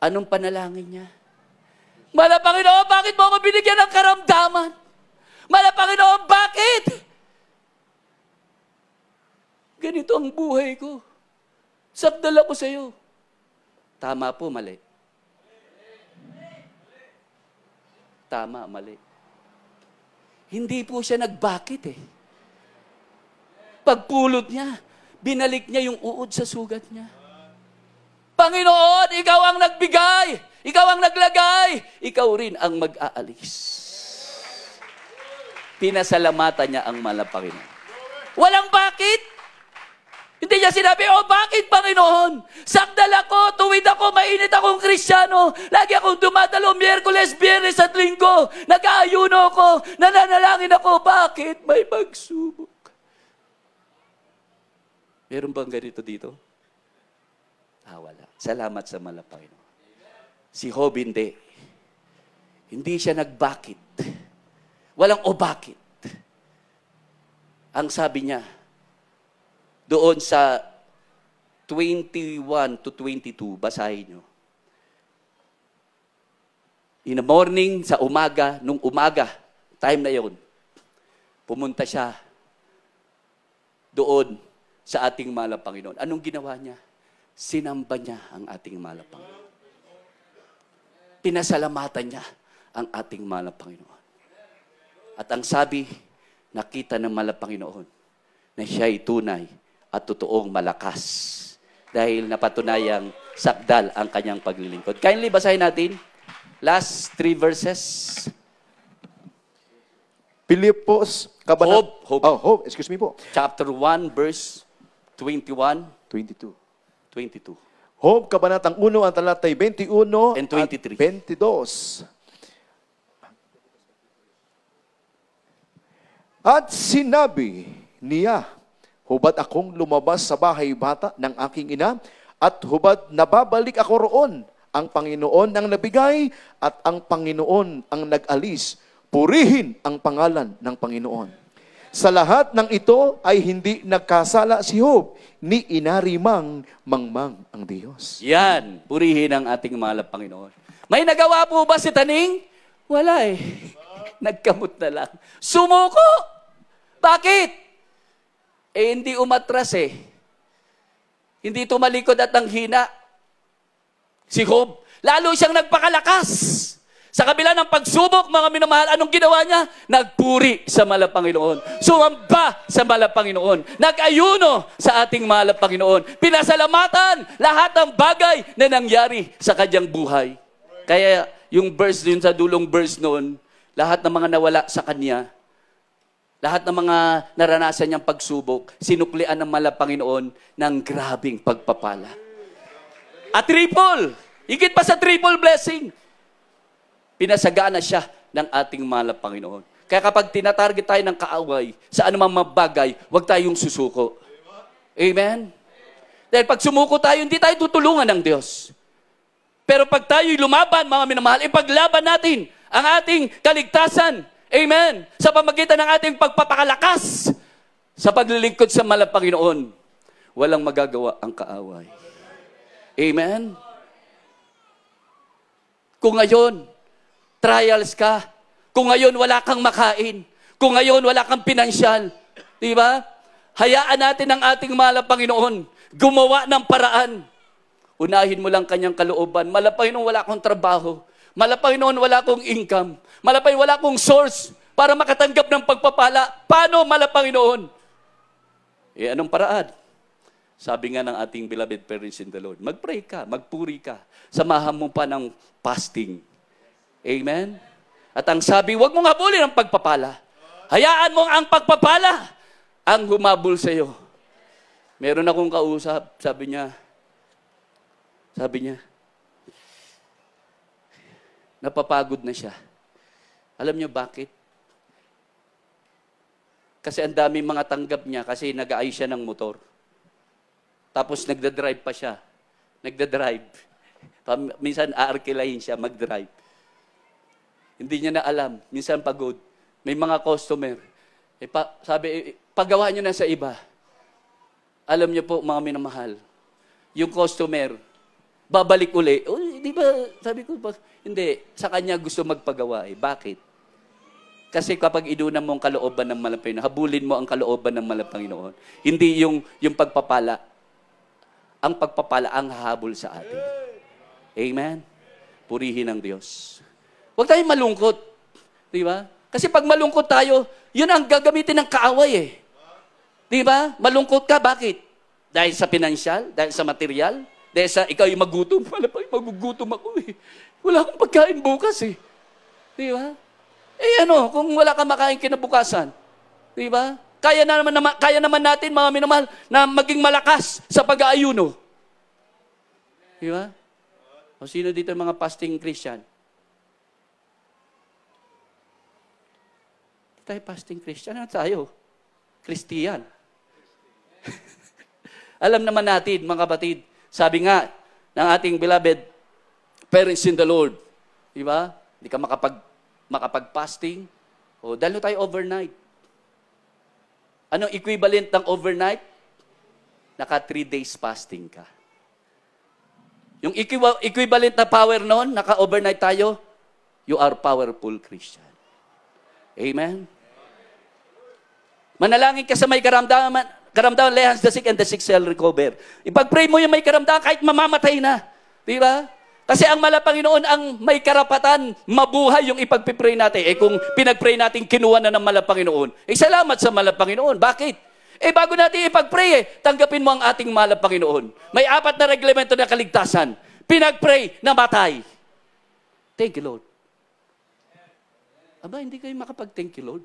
Anong panalangin niya? Mala Panginoon, bakit mo ako binigyan ng karamdaman? Mala Panginoon, bakit? Ganito ang buhay ko. Sakdal ako sa iyo. Tama po, mali. Tama, mali. Hindi po siya nagbakit eh. Pagpulot niya, binalik niya yung uod sa sugat niya. Panginoon, ikaw ang nagbigay, ikaw ang naglagay, ikaw rin ang mag-aalis. Pinasalamatan niya ang Panginoon. Walang bakit. Hindi niya sinabi, oh bakit Panginoon? Sakdal ako, tuwid ako, mainit akong kristyano. Lagi akong dumadalo, Miyerkules, Biyernes at Linggo. Nag-aayuno ako, nananalangin ako. Bakit may pagsubok? Meron bang ganito dito? Awala. Ah, Salamat sa malapay. Si Job hindi. Hindi siya nagbakit. Walang o bakit. Ang sabi niya, doon sa 21 to 22, basahin nyo. In the morning, sa umaga, nung umaga, time na yon, pumunta siya doon sa ating malang Anong ginawa niya? Sinamba niya ang ating malapang. Pinasalamatan niya ang ating malapanginoon. At ang sabi, nakita ng malapanginoon na siya ay tunay at totoong malakas dahil napatunayang sakdal ang kanyang paglilingkod. Kindly basahin natin last three verses. Pilipos, kabanat... Hope, hope. Oh, hope, excuse me po. Chapter 1, verse 21. 22. 22. Hob, Kabanatang 1, ang talatay 21 And 23. at 22. At sinabi niya, Hubad akong lumabas sa bahay bata ng aking ina, at hubad nababalik ako roon. Ang Panginoon ang nabigay at ang Panginoon ang nag-alis. Purihin ang pangalan ng Panginoon. Sa lahat ng ito ay hindi nagkasala si Hope ni inarimang mangmang ang Diyos. Yan, purihin ang ating mahal Panginoon. May nagawa po ba si Taning? Wala eh. Nagkamot na lang. Sumuko! Bakit? Eh, hindi umatras eh. Hindi tumalikod at nanghina. Si Hope, Lalo siyang nagpakalakas. Sa kabila ng pagsubok, mga minamahal, anong ginawa niya? Nagpuri sa mahal Panginoon. Sumamba sa mahal Panginoon. Nag-ayuno sa ating mahal Panginoon. Pinasalamatan lahat ng bagay na nangyari sa kanyang buhay. Kaya yung verse yun sa dulong verse noon, lahat ng mga nawala sa kanya, lahat ng mga naranasan niyang pagsubok, sinuklian ng mahal Panginoon ng grabing pagpapala. At triple, Higit pa sa triple blessing. Pinasagana siya ng ating mahal na Panginoon. Kaya kapag tinatarget tayo ng kaaway sa anumang mabagay, huwag tayong susuko. Amen? Dahil pag sumuko tayo, hindi tayo tutulungan ng Diyos. Pero pag tayo'y lumaban, mga minamahal, ipaglaban natin ang ating kaligtasan. Amen? Sa pamagitan ng ating pagpapakalakas sa paglilingkod sa malang Panginoon, walang magagawa ang kaaway. Amen? Kung ngayon, trials ka, kung ngayon wala kang makain, kung ngayon wala kang pinansyal, di ba? Hayaan natin ang ating mahal Panginoon gumawa ng paraan. Unahin mo lang kanyang kalooban. Mala Panginoon, wala akong trabaho. Mala Panginoon, wala akong income. Mala Panginoon, wala akong source para makatanggap ng pagpapala. Paano, mala Panginoon? Eh, anong paraan? Sabi nga ng ating beloved parents in the Lord, magpray ka, magpuri ka, samahan mo pa ng fasting Amen? At ang sabi, huwag mong habulin ang pagpapala. Hayaan mo ang pagpapala ang humabol sa iyo. Meron akong kausap, sabi niya, sabi niya, napapagod na siya. Alam niyo bakit? Kasi ang dami mga tanggap niya kasi nag siya ng motor. Tapos nagda-drive pa siya. Nagda-drive. Minsan aarkilahin siya mag-drive. Hindi niya na alam. Minsan pagod. May mga customer. Eh, pa, sabi, e, paggawa niyo na sa iba. Alam niyo po, mga minamahal, yung customer, babalik uli. Oh, di ba, sabi ko, ba, hindi, sa kanya gusto magpagawa eh. Bakit? Kasi kapag iduna mo ang kalooban ng Malapanginoon, habulin mo ang kalooban ng Malapanginoon. Hindi yung, yung pagpapala. Ang pagpapala ang hahabol sa atin. Amen? Purihin ang Diyos. Huwag tayong malungkot. Di ba? Kasi pag malungkot tayo, yun ang gagamitin ng kaaway eh. Di ba? Malungkot ka, bakit? Dahil sa pinansyal, dahil sa material, dahil sa ikaw yung magutom. Wala pa, magugutom ako eh. Wala akong pagkain bukas eh. Di ba? Eh ano, kung wala ka makain kinabukasan, di ba? Kaya na naman, na, kaya naman natin, mga minamahal, na maging malakas sa pag-aayuno. Di ba? O sino dito mga fasting Christian? tayo fasting Christian. Ano tayo? Christian. Alam naman natin, mga kapatid, sabi nga ng ating beloved parents in the Lord, di ba? Hindi ka makapag, makapag-fasting. O, dahil tayo overnight. Anong equivalent ng overnight? Naka three days fasting ka. Yung equivalent na power noon, naka-overnight tayo, you are powerful Christian. Amen? Manalangin ka sa may karamdaman, karamdaman, lay hands the sick and the sick shall recover. Ipag-pray mo yung may karamdaman kahit mamamatay na. Di ba? Kasi ang mala Panginoon ang may karapatan mabuhay yung ipag-pray natin. Eh kung pinag-pray natin kinuha na ng mala Panginoon, eh salamat sa mala Panginoon. Bakit? Eh bago natin ipag-pray eh, tanggapin mo ang ating mala Panginoon. May apat na reglemento na kaligtasan. Pinag-pray na matay. Thank you Lord. Aba, hindi kayo makapag-thank you, Lord.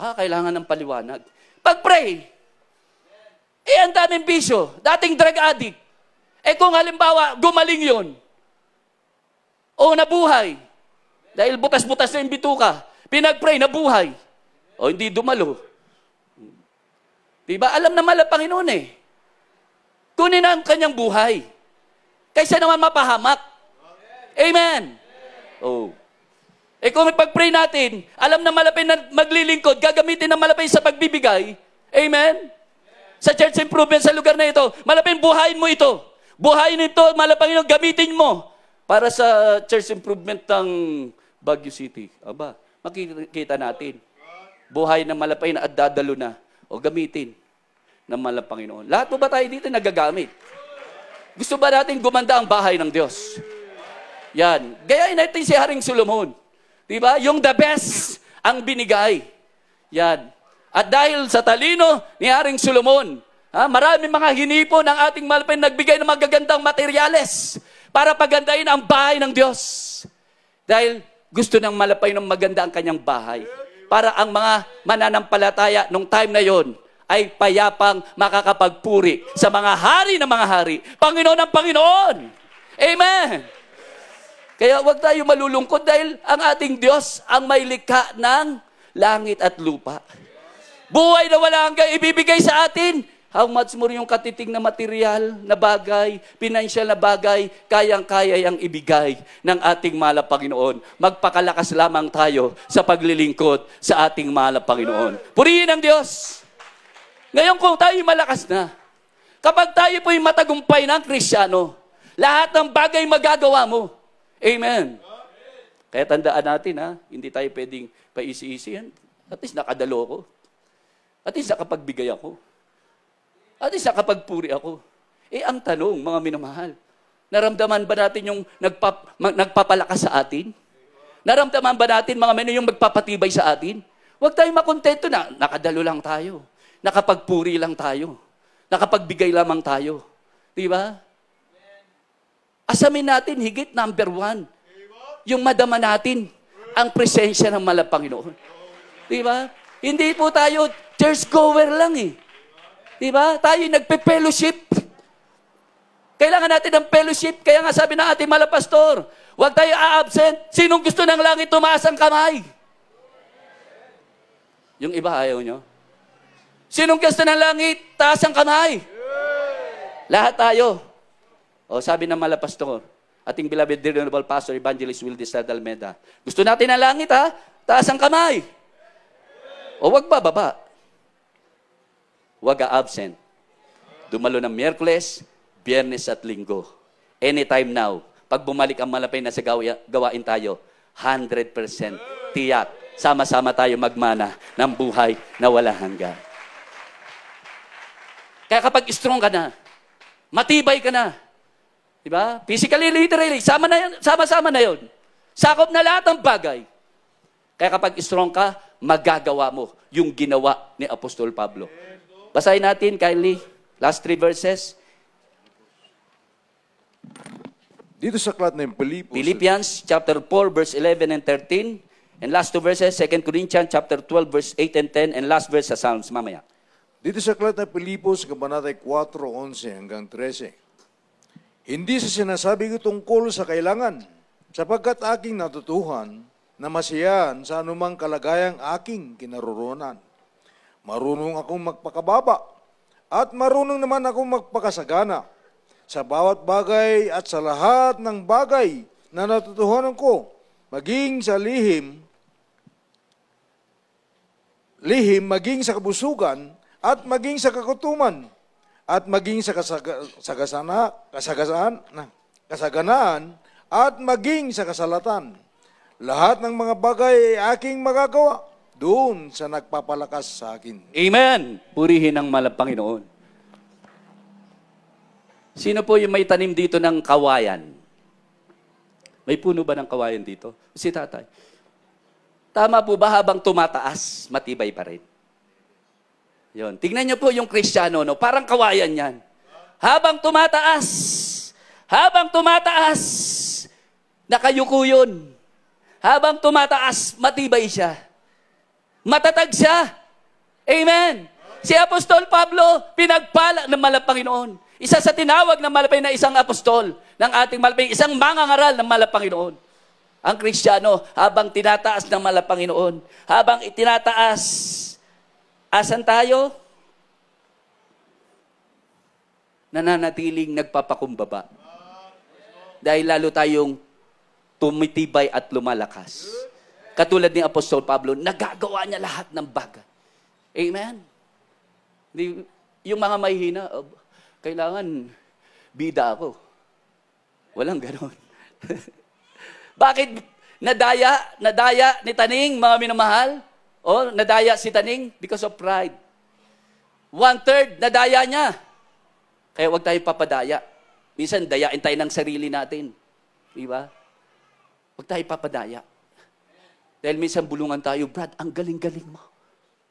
Ah, kailangan ng paliwanag. Pag-pray, eh, ang daming bisyo. Dating drug addict. Eh kung halimbawa, gumaling yon o nabuhay, dahil butas-butas na yung bituka, pinag-pray, nabuhay, o hindi dumalo. Diba? Alam na mala Panginoon eh. Kunin na ang kanyang buhay. Kaysa naman mapahamak. Amen. Oh. Eh kung ipag-pray natin, alam na malapit na maglilingkod, gagamitin na malapit sa pagbibigay. Amen? Sa church improvement sa lugar na ito, malapit buhayin mo ito. Buhayin ito, malapit gamitin mo para sa church improvement ng Baguio City. Aba, makikita natin. Buhay na malapay na at dadalo na o gamitin ng malang Panginoon. Lahat po ba tayo dito nagagamit? Gusto ba natin gumanda ang bahay ng Diyos? Yan. Gayain natin si Haring Solomon. Di ba? Yung the best ang binigay. Yan. At dahil sa talino ni Haring Solomon, ha, marami mga hinipon ang ating malapin nagbigay ng magagandang materyales para pagandahin ang bahay ng Diyos. Dahil gusto ng malapay ng maganda ang kanyang bahay. Para ang mga mananampalataya nung time na yon ay payapang makakapagpuri sa mga hari ng mga hari. Panginoon ng Panginoon! Amen! Kaya huwag tayo malulungkot dahil ang ating Diyos ang may likha ng langit at lupa. Buhay na wala hanggang ibibigay sa atin. How much more yung katiting na material, na bagay, financial na bagay, kayang-kaya yung ibigay ng ating mahal Panginoon. Magpakalakas lamang tayo sa paglilingkod sa ating mahal Panginoon. Purihin ang Diyos! Ngayon kung tayo malakas na, kapag tayo po'y matagumpay ng Krisyano, lahat ng bagay magagawa mo. Amen. Kaya tandaan natin ha, hindi tayo pwedeng paisi-isi yan. At least nakadalo ko. At least nakapagbigay ako. At least nakapagpuri ako. Eh ang tanong, mga minamahal, naramdaman ba natin yung nagpap, nagpapalakas sa atin? Naramdaman ba natin, mga menu, yung magpapatibay sa atin? Huwag tayong makontento na nakadalo lang tayo. Nakapagpuri lang tayo. Nakapagbigay lamang tayo. Di ba? Asamin natin, higit number one, yung madama natin ang presensya ng malapanginoon. Di ba? Hindi po tayo church goer lang eh. Di ba? Tayo nagpe-fellowship. Kailangan natin ng fellowship. Kaya nga sabi na ating malapastor, huwag tayo a-absent. Sinong gusto ng langit tumaas ang kamay? Yung iba ayaw nyo. Sinong gusto ng langit taas ang kamay? Lahat tayo. O sabi ng mala pastor, ating beloved dear honorable pastor, evangelist Will Distad Almeda, gusto natin ang langit ha, taas ang kamay. O wag ba, baba. Wag absent. Dumalo ng Miyerkules, Biyernes at Linggo. Anytime now. Pag bumalik ang malapay na sa gawain tayo, 100% tiyak. Sama-sama tayo magmana ng buhay na wala hanggan. Kaya kapag strong ka na, matibay ka na, Di ba? Physically, literally, sama na yun, sama-sama na yun. Sakop na lahat ng bagay. Kaya kapag strong ka, magagawa mo yung ginawa ni Apostol Pablo. Basahin natin, kindly, last three verses. Dito sa aklat ng Pilipos. Philippians chapter 4 verse 11 and 13. And last two verses, 2 Corinthians chapter 12 verse 8 and 10. And last verse sa Psalms, mamaya. Dito sa aklat na Pilipos, kabanatay 4, 11 hanggang 13. Hindi sa sinasabi ko tungkol sa kailangan, sapagkat aking natutuhan na masiyahan sa anumang kalagayang aking kinaroroonan. Marunong akong magpakababa at marunong naman akong magpakasagana sa bawat bagay at sa lahat ng bagay na natutuhan ko, maging sa lihim, lihim maging sa kabusugan at maging sa kakutuman at maging sa kasaga, sagasana, kasagasaan, kasaganaan at maging sa kasalatan. Lahat ng mga bagay ay aking magagawa doon sa nagpapalakas sa akin. Amen! Purihin ang malang Panginoon. Sino po yung may tanim dito ng kawayan? May puno ba ng kawayan dito? Si tatay. Tama po ba habang tumataas, matibay pa rin? Yun. Tingnan niyo po yung Kristiyano, no? parang kawayan yan. Habang tumataas, habang tumataas, nakayuko yun. Habang tumataas, matibay siya. Matatag siya. Amen. Si Apostol Pablo, pinagpala ng Malapanginoon. Isa sa tinawag ng malapay na isang apostol ng ating malapay, isang mangangaral ng Malapanginoon. Ang Kristiyano, habang tinataas ng Malapanginoon, habang itinataas Asan tayo? Nananatiling nagpapakumbaba. Dahil lalo tayong tumitibay at lumalakas. Katulad ni Apostol Pablo, nagagawa niya lahat ng bagay. Amen? yung mga mahihina, oh, kailangan bida ako. Walang ganon. Bakit nadaya, nadaya ni Taning, mga minamahal? O, oh, nadaya si Taning because of pride. One-third, nadaya niya. Kaya wag tayo papadaya. Minsan, dayain tayo ng sarili natin. Di ba? Huwag tayong papadaya. Dahil minsan bulungan tayo, Brad, ang galing-galing mo.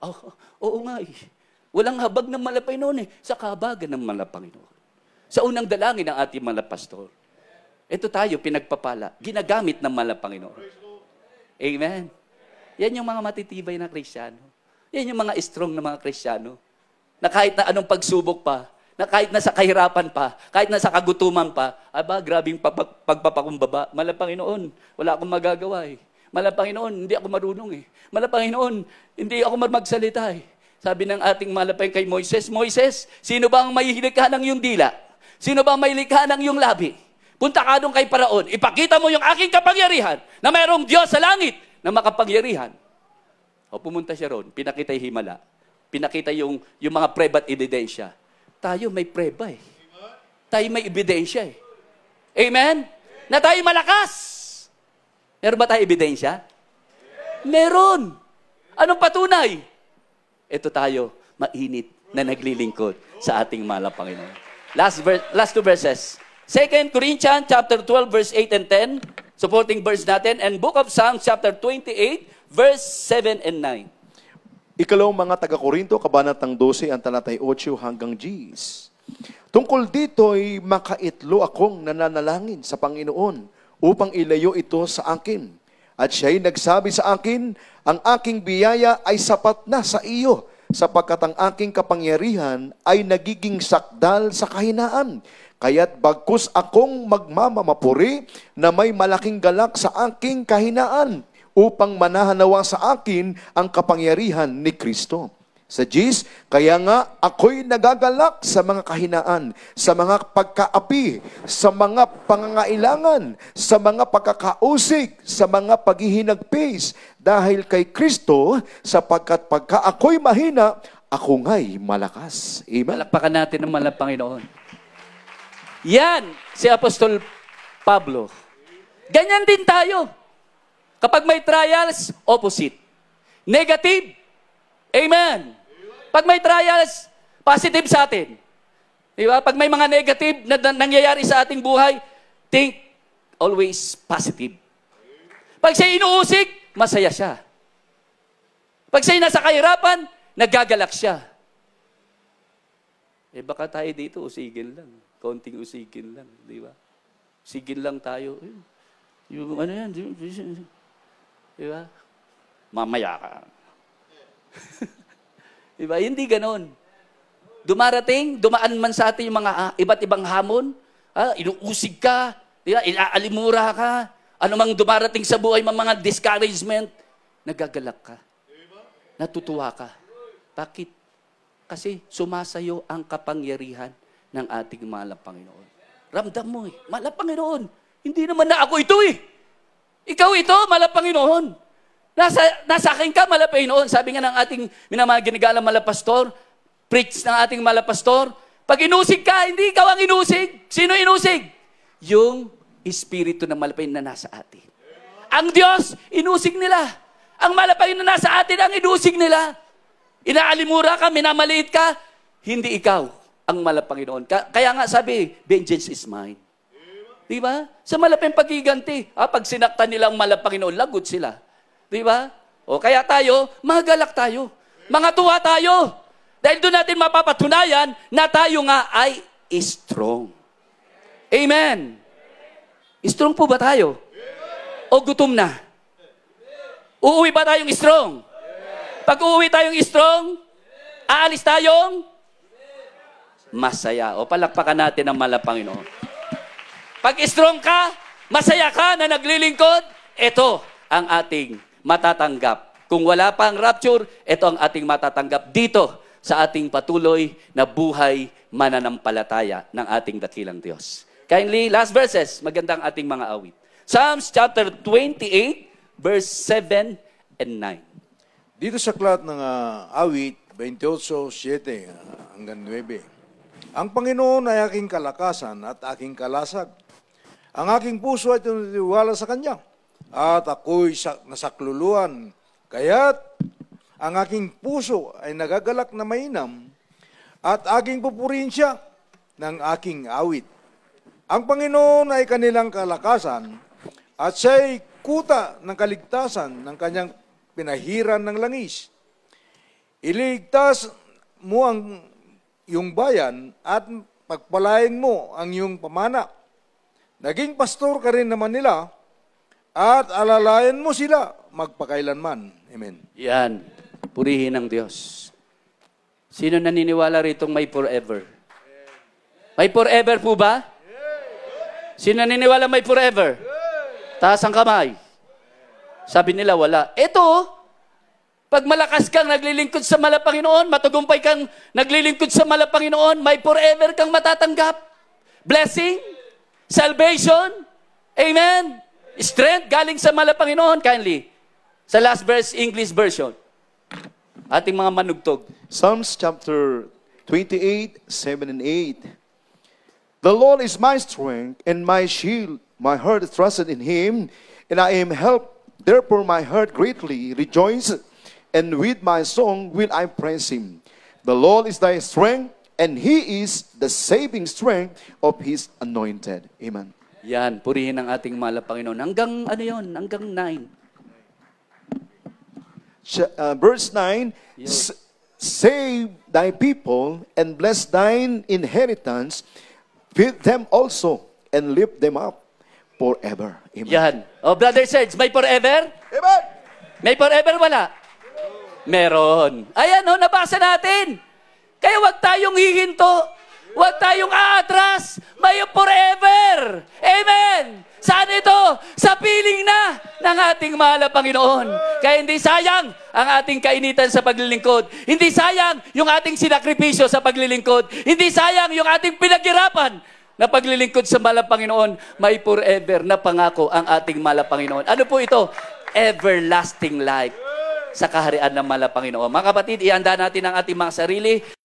Oh, oo nga eh. Walang habag ng malapay noon eh. Sa kabagan ng malapanginoon. Sa unang dalangin ng ating malapastor. Ito tayo, pinagpapala. Ginagamit ng malapanginoon. Amen. Yan yung mga matitibay na Kristiyano. Yan yung mga strong na mga Kristiyano. Na kahit na anong pagsubok pa, na kahit nasa kahirapan pa, kahit nasa kagutuman pa, aba, grabing pag- pagpapakumbaba. Malang Panginoon, wala akong magagawa eh. Mala Panginoon, hindi ako marunong eh. Malang Panginoon, hindi ako magsalita eh. Sabi ng ating malapay kay Moises, Moises, sino ba ang mahihilig ng iyong dila? Sino ba ang mahihilig ka ng iyong labi? Punta ka doon kay Paraon, ipakita mo yung aking kapangyarihan na mayroong Diyos sa langit na makapangyarihan. O pumunta siya roon, pinakita yung himala, pinakita yung, yung mga preba ebidensya. Tayo may preba eh. Tayo may ebidensya eh. Amen? Na tayo malakas. Meron ba tayo ebidensya? Meron. Anong patunay? Ito tayo, mainit na naglilingkod sa ating mahal na Panginoon. Last, verse, last two verses. 2 Corinthians chapter 12 verse 8 and 10 supporting verse natin, and Book of Psalms chapter 28, verse 7 and 9. Ikalawang mga taga-Korinto, kabanatang 12, ang talatay 8 hanggang Gs. Tungkol dito ay makaitlo akong nananalangin sa Panginoon upang ilayo ito sa akin. At siya'y nagsabi sa akin, ang aking biyaya ay sapat na sa iyo sapagkat ang aking kapangyarihan ay nagiging sakdal sa kahinaan Kaya't bagkus akong magmamamapuri na may malaking galak sa aking kahinaan upang manahanawa sa akin ang kapangyarihan ni Kristo. Sa Jesus, kaya nga ako'y nagagalak sa mga kahinaan, sa mga pagkaapi, sa mga pangangailangan, sa mga pagkakausik, sa mga paghihinagpis, dahil kay Kristo, sapagkat pagka ako'y mahina, ako nga'y malakas. Amen. Malakpakan natin ng malang Panginoon. Yan si Apostol Pablo. Ganyan din tayo. Kapag may trials, opposite. Negative, amen. Pag may trials, positive sa atin. Di ba? Pag may mga negative na nangyayari sa ating buhay, think always positive. Pag siya inuusig, masaya siya. Pag siya nasa kahirapan, nagagalak siya. Eh baka tayo dito usigin lang. Konting usigin lang, di ba? Sigin lang tayo. Yung ano yan, di ba? Mamaya ka. di ba? Hindi ganon. Dumarating, dumaan man sa atin yung mga ah, iba't ibang hamon, ha? Ah, inuusig ka, di ba? inaalimura ka, ano mang dumarating sa buhay, mga discouragement, nagagalak ka. Natutuwa ka. Bakit? Kasi sumasayo ang kapangyarihan ng ating mahal na Panginoon. Ramdam mo eh, mahal na Panginoon. Hindi naman na ako ito eh. Ikaw ito, mahal na Panginoon. Nasa, nasa akin ka, mahal na Panginoon. Sabi nga ng ating minamahal ginagalang mahal pastor, preach ng ating mahal pastor, pag inusig ka, hindi ikaw ang inusig. Sino inusig? Yung Espiritu ng malapin na nasa atin. Ang Diyos, inusig nila. Ang malapin na nasa atin, ang inusig nila. Inaalimura ka, minamaliit ka, hindi ikaw ang mala Panginoon. Kaya nga sabi, vengeance is mine. Di ba? Sa malapang pagiganti. Ah, pag sinaktan nilang mala Panginoon, lagot sila. Di ba? O kaya tayo, magalak tayo. Mga tuwa tayo. Dahil doon natin mapapatunayan na tayo nga ay strong. Amen. Strong po ba tayo? O gutom na? Uuwi ba tayong strong? Pag uuwi tayong strong, aalis tayong masaya. O palakpakan natin ang mala Panginoon. Pag strong ka, masaya ka na naglilingkod, ito ang ating matatanggap. Kung wala pa ang rapture, ito ang ating matatanggap dito sa ating patuloy na buhay mananampalataya ng ating dakilang Diyos. Kindly, last verses, magandang ating mga awit. Psalms chapter 28, verse 7 and 9. Dito sa klat ng uh, awit, 28, 7 hanggang 9. Ang Panginoon ay aking kalakasan at aking kalasag. Ang aking puso ay tinitiwala sa Kanya at ako'y nasakluluan. Kaya't ang aking puso ay nagagalak na mainam at aking pupurihin siya ng aking awit. Ang Panginoon ay kanilang kalakasan at siya'y kuta ng kaligtasan ng kanyang pinahiran ng langis. Iligtas mo ang iyong bayan at pagpalain mo ang iyong pamana. Naging pastor ka rin naman nila at alalayan mo sila magpakailanman. Amen. Yan. Purihin ang Diyos. Sino naniniwala rito may forever? May forever po ba? Sino naniniwala may forever? Taas ang kamay. Sabi nila wala. Ito, pag malakas kang naglilingkod sa malapanginoon, matugumpay kang naglilingkod sa malapanginoon, may forever kang matatanggap. Blessing, salvation, amen, strength galing sa malapanginoon. kindly. Sa last verse, English version. Ating mga manugtog. Psalms chapter 28, 7 and 8. The Lord is my strength and my shield. My heart is trusted in Him, and I am helped. Therefore my heart greatly rejoices and with my song will I praise him. The Lord is thy strength, and he is the saving strength of his anointed. Amen. Yan, purihin ang ating mahal Panginoon. Hanggang ano yon? Hanggang 9. Uh, verse 9, Save thy people and bless thine inheritance. Feed them also and lift them up forever. Amen. Yan. Oh, Brother Serge, may forever? Amen. May forever wala? Meron. Ayan o, oh, nabasa natin. Kaya wag tayong hihinto. Wag tayong aatras. May forever. Amen. Saan ito? Sa piling na ng ating mahal na Panginoon. Kaya hindi sayang ang ating kainitan sa paglilingkod. Hindi sayang yung ating sinakripisyo sa paglilingkod. Hindi sayang yung ating pinaghirapan na paglilingkod sa mahal na Panginoon. May forever na pangako ang ating mahal na Panginoon. Ano po ito? Everlasting life sa kaharian ng Malapanginoon. Mga kapatid, ianda natin ang ating mga sarili